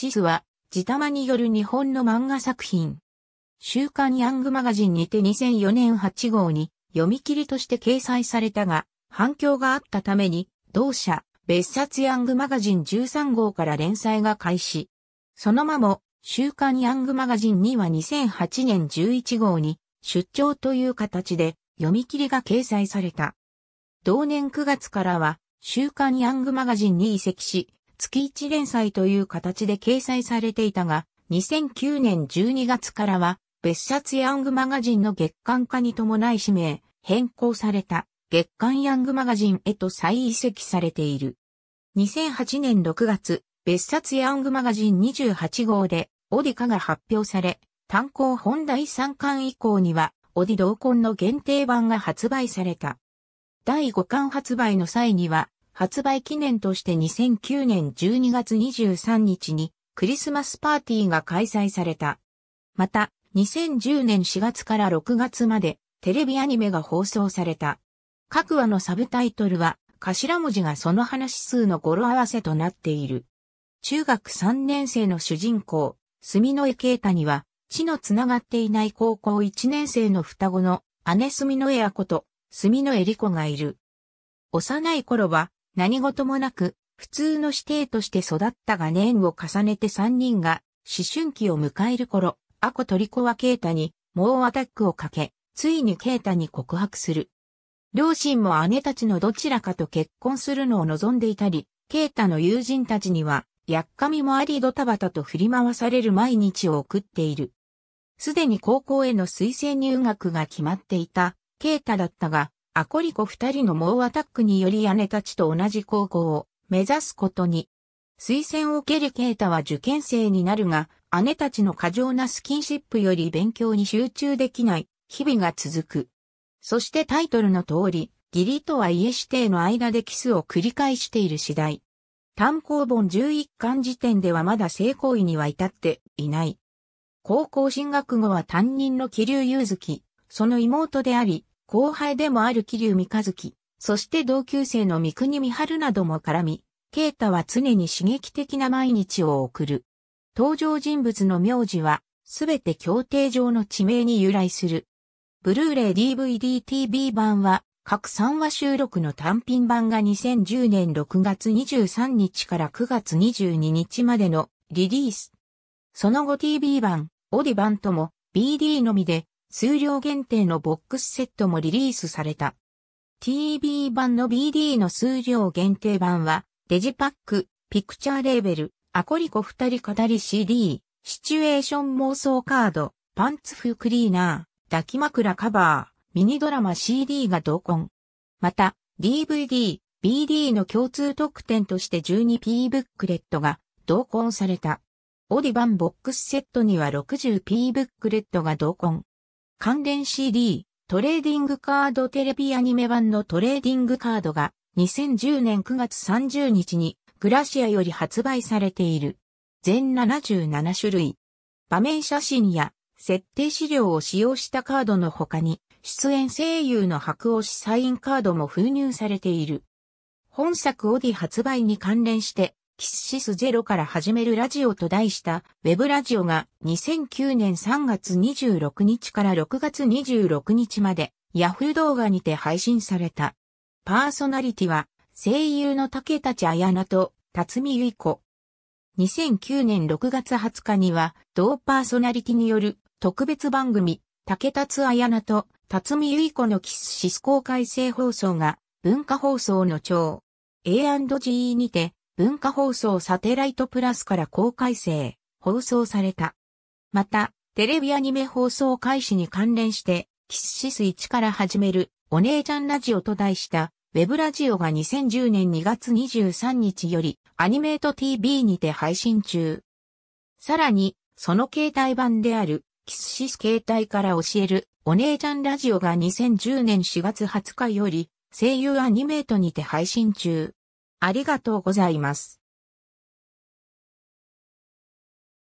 シスは、ジタマによる日本の漫画作品。週刊ヤングマガジンにて2004年8号に読み切りとして掲載されたが、反響があったために、同社、別冊ヤングマガジン13号から連載が開始。そのまま、週刊ヤングマガジンには2008年11号に出張という形で読み切りが掲載された。同年9月からは、週刊ヤングマガジンに移籍し、月1連載という形で掲載されていたが、2009年12月からは、別冊ヤングマガジンの月間化に伴い指名、変更された月刊ヤングマガジンへと再移籍されている。2008年6月、別冊ヤングマガジン28号で、オディカが発表され、単行本第3巻以降には、オディ同梱の限定版が発売された。第5巻発売の際には、発売記念として2009年12月23日にクリスマスパーティーが開催された。また、2010年4月から6月までテレビアニメが放送された。各話のサブタイトルは頭文字がその話数の語呂合わせとなっている。中学3年生の主人公、住の江啓太には、血のつながっていない高校1年生の双子の姉住の江亜子と住の江里子がいる。幼い頃は何事もなく、普通の子弟として育ったが年を重ねて3人が思春期を迎える頃、アコトリコはケータに猛アタックをかけ、ついにケータに告白する。両親も姉たちのどちらかと結婚するのを望んでいたり、ケータの友人たちには、やっかみもありドタバタと振り回される毎日を送っている。すでに高校への推薦入学が決まっていた、ケータだったが、アコリコ二人の猛アタックにより姉たちと同じ高校を目指すことに。推薦を受けるケータは受験生になるが、姉たちの過剰なスキンシップより勉強に集中できない日々が続く。そしてタイトルの通り、義理とは家指定の間でキスを繰り返している次第。単行本11巻時点ではまだ性行為には至っていない。高校進学後は担任の桐生祐月、その妹であり、後輩でもある桐生三日月、そして同級生の三国美春なども絡み、啓太は常に刺激的な毎日を送る。登場人物の名字は、すべて協定上の地名に由来する。ブルーレイ DVDTV 版は、各3話収録の単品版が2010年6月23日から9月22日までのリリース。その後 TV 版、オディ版とも BD のみで数量限定のボックスセットもリリースされた。TV 版の BD の数量限定版は、デジパック、ピクチャーレーベル、アコリコ二人語り CD、シチュエーション妄想カード、パンツ風クリーナー、抱き枕カバー、ミニドラマ CD が同梱。また、DVD、BD の共通特典として 12P ブックレットが同梱された。オディバンボックスセットには 60P ブックレットが同梱。関連 CD、トレーディングカードテレビアニメ版のトレーディングカードが2010年9月30日にグラシアより発売されている。全77種類。場面写真や設定資料を使用したカードの他に、出演声優の白押しサインカードも封入されている。本作オディ発売に関連して、キッシスゼロから始めるラジオと題したウェブラジオが2009年3月26日から6月26日までヤフー動画にて配信された。パーソナリティは声優の竹立彩菜と辰巳ゆい子。2009年6月20日には同パーソナリティによる特別番組竹立彩菜と辰巳ゆい子のキッシス公開生放送が文化放送の長 A&G にて文化放送サテライトプラスから公開生、放送された。また、テレビアニメ放送開始に関連して、キスシス1から始める、お姉ちゃんラジオと題した、ウェブラジオが2010年2月23日より、アニメート TV にて配信中。さらに、その携帯版である、キスシス携帯から教える、お姉ちゃんラジオが2010年4月20日より、声優アニメートにて配信中。ありがとうございます。